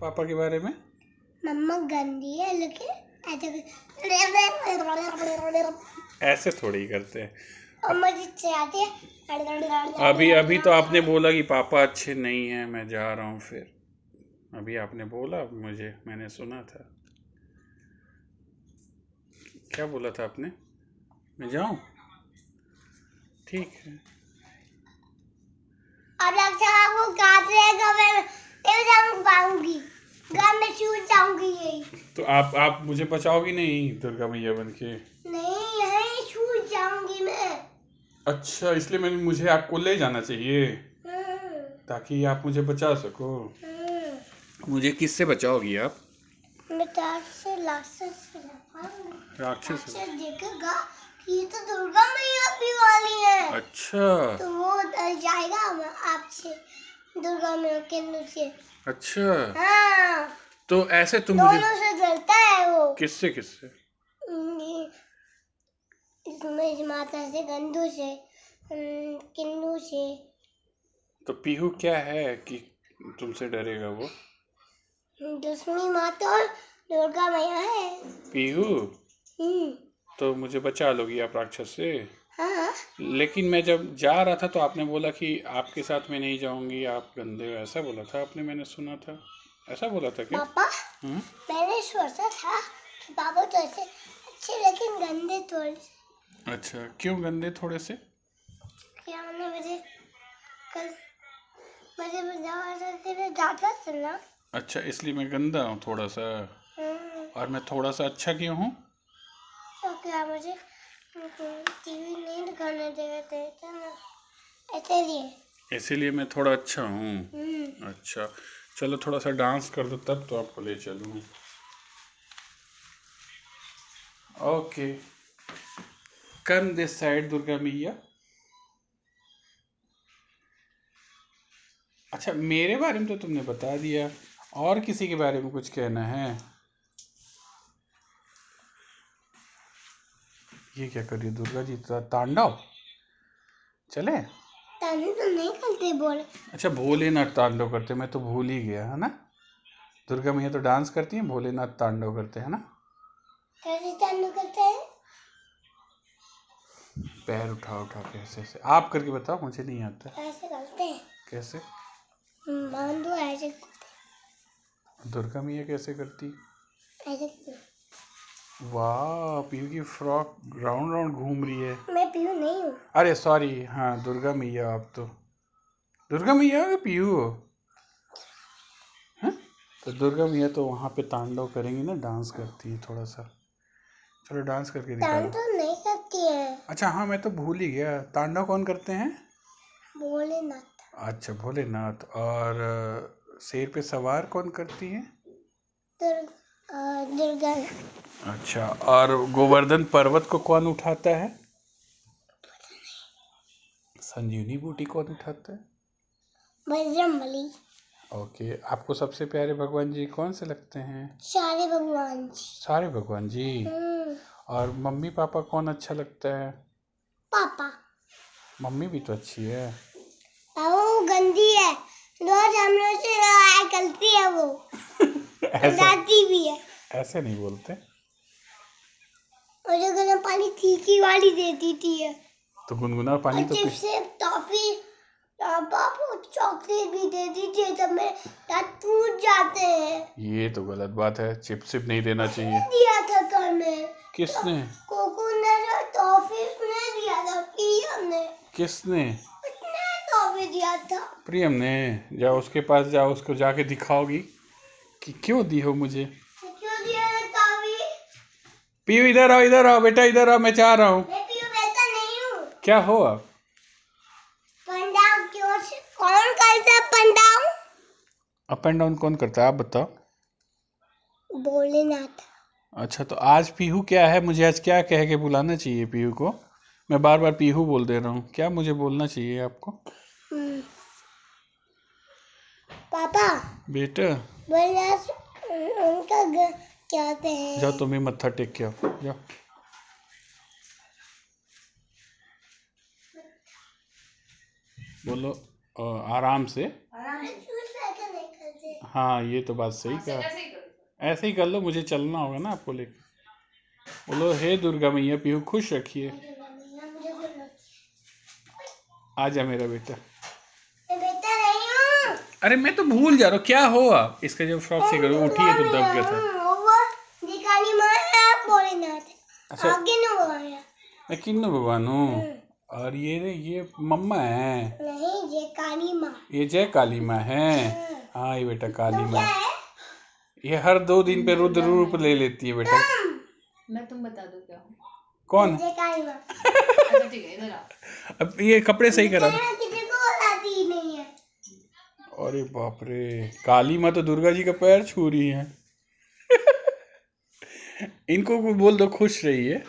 पापा के बारे में मम्मा गंदी है लेकिन ऐसे थोड़ी करते हैं अभी अभी तो आपने बोला कि पापा अच्छे नहीं हैं मैं जा रहा हूँ फिर अभी आपने बोला मुझे मैंने सुना था क्या बोला था आपने मैं जाऊँ ठीक है और अच्छा वो काट रहेगा तो मैं तो आप आप मुझे बचाओगी नहीं दुर्गा मैया बन के नहीं यही छूट जाऊंगी मैं अच्छा इसलिए मैंने मुझे आपको ले जाना चाहिए हम्म। ताकि आप मुझे बचा सको हम्म। मुझे किससे बचाओगी आप से राक्षस राक्षस देखेगा ये तो दुर्गा मैया भी वाली है अच्छा तो वो डर जाएगा आपसे दुर्गा माँ के नीचे अच्छा हाँ तो ऐसे तुम मुझे दोनों से डरता है वो किससे किससे इसमें माता से गंदू से किन्नू से तो पीहू क्या है कि तुमसे डरेगा वो दसवीं माता और दुर्गा मैया है पीहू हम्म। तो मुझे बचा लोगी आप राक्षस से लेकिन मैं जब जा रहा था तो आपने बोला कि आपके साथ मैं नहीं जाऊंगी आप गंदे हो ऐसा बोला था आपने मैंने सुना था ऐसा बोला था कि पापा हम्म? मैंने सोचा था कि बाबू तो ऐसे अच्छे लेकिन गंदे थोड़े अच्छा क्यों गंदे थोड़े से क्या मैंने मुझे कल मुझे मुझे ज्यादा सुना अच्छा इसलिए मैं गंदा हूँ थोड़ा सा हम्म। और मैं थोड़ा सा अच्छा क्यों हूँ तो क्या मुझे इसीलिए तो तो इसीलिए मैं थोड़ा अच्छा हूँ हम्म। अच्छा चलो थोड़ा सा डांस कर दो तब तो आपको ले चलूँ okay come this side Durga मैया अच्छा मेरे बारे में तो तुमने बता दिया और किसी के बारे में कुछ कहना है ये क्या कर रही है दुर्गा जी तांडव चले तांडव तो नहीं करते बोले अच्छा भोलेनाथ तांडव करते मैं तो भूल ही गया है ना दुर्गा मैया तो डांस करती है भोलेनाथ तांडव करते है ना कैसे तांडव करते हैं पैर उठा उठा कैसे से आप करके बताओ मुझे नहीं आता ऐसे करते हैं कैसे मान दो ऐसे दुर्गा मैया कैसे करती ऐसे करती वाह पीयू की फ्रॉक राउंड राउंड घूम रही है मैं पीयू नहीं हूँ अरे सॉरी हाँ दुर्गा मैया आप तो दुर्गा मैया हो पीयू हो हाँ? तो दुर्गा मैया तो वहाँ पे तांडव करेंगी ना डांस करती है थोड़ा सा चलो डांस करके तांडव नहीं करती है अच्छा हाँ मैं तो भूल ही गया तांडव कौन करते हैं भोलेनाथ अच्छा भोलेनाथ और शेर पे सवार कौन करती है दुर्गा दुर्गा अच्छा और गोवर्धन पर्वत को कौन उठाता है संजीवनी बूटी कौन उठाता है बजरंगबली ओके आपको सबसे प्यारे भगवान जी कौन से लगते हैं सारे भगवान जी सारे भगवान जी हम्म। और मम्मी पापा कौन अच्छा लगता है पापा मम्मी भी तो अच्छी है वो गंदी है रोज हम लोग से लड़ाई करती है वो ऐसा भी है ऐसे नहीं बोलते और गर्म पानी तीखी वाली दे देती है तो गुनगुना पानी तो से टॉफी पापा हाँ, चॉकलेट भी दे दीजिए तो मेरे टूट जाते हैं ये तो गलत बात है चिप्स सिप नहीं देना चाहिए दिया था कल में किसने तो, और टॉफी ने दिया था प्रियम ने किसने उसने टॉफी दिया था प्रियम ने जाओ उसके पास जाओ उसको जाके दिखाओगी कि क्यों दी हो मुझे पीयू इधर आओ इधर आओ बेटा इधर आओ मैं चाह रहा हूँ तो क्या हो आप कौन करता है अप एंड डाउन कौन करता है आप बताओ भोलेनाथ अच्छा तो आज पीहू क्या है मुझे आज क्या कह के बुलाना चाहिए पीहू को मैं बार बार पीहू बोल दे रहा हूँ क्या मुझे बोलना चाहिए आपको हम्म। पापा बेटा बट क्या जा तुम्हें मत्था टेक के आओ जा बोलो आराम से हाँ ये तो बात सही हाँ, कहा ऐसे ही कर लो मुझे चलना होगा ना आपको लेकर बोलो हे दुर्गा मैया पीहू खुश रखिए आ जा मेरा बेटा अरे मैं तो भूल जा रहा हूँ क्या हो आप इसका जब फ्रॉक से करो उठी है तो दब गया था हाँ, हाँ, अच्छा भगवान हूँ हम्म। और ये ये मम्मा है नहीं ये काली माँ ये जय काली माँ है हाँ, हाँ ये बेटा काली तो माँ ये हर दो दिन पे रुद्र हम्म। रूप ले लेती है बेटा मैं तुम बता दो क्या हूँ कौन अच्छा, है अब ये कपड़े सही करा अरे बाप रे काली माँ तो दुर्गा जी का पैर छू रही है इनको को बोल दो खुश है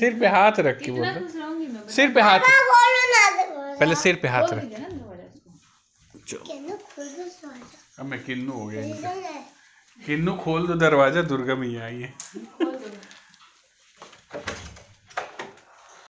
सिर पे हाथ रख के बोल दो सिर पे हाथ तो पहले सिर पे हाथ रख अब मैं किन्नू हो गया किन्नू खोल दो दरवाजा दुर्गा मैया आई है